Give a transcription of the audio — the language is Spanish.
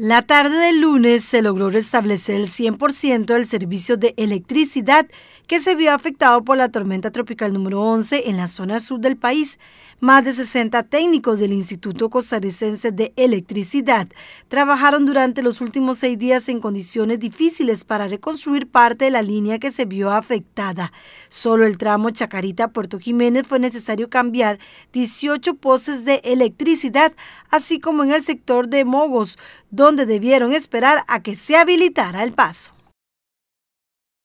La tarde del lunes se logró restablecer el 100% del servicio de electricidad que se vio afectado por la tormenta tropical número 11 en la zona sur del país. Más de 60 técnicos del Instituto Costarricense de Electricidad trabajaron durante los últimos seis días en condiciones difíciles para reconstruir parte de la línea que se vio afectada. Solo el tramo Chacarita-Puerto Jiménez fue necesario cambiar 18 postes de electricidad, así como en el sector de Mogos, donde debieron esperar a que se habilitara el paso.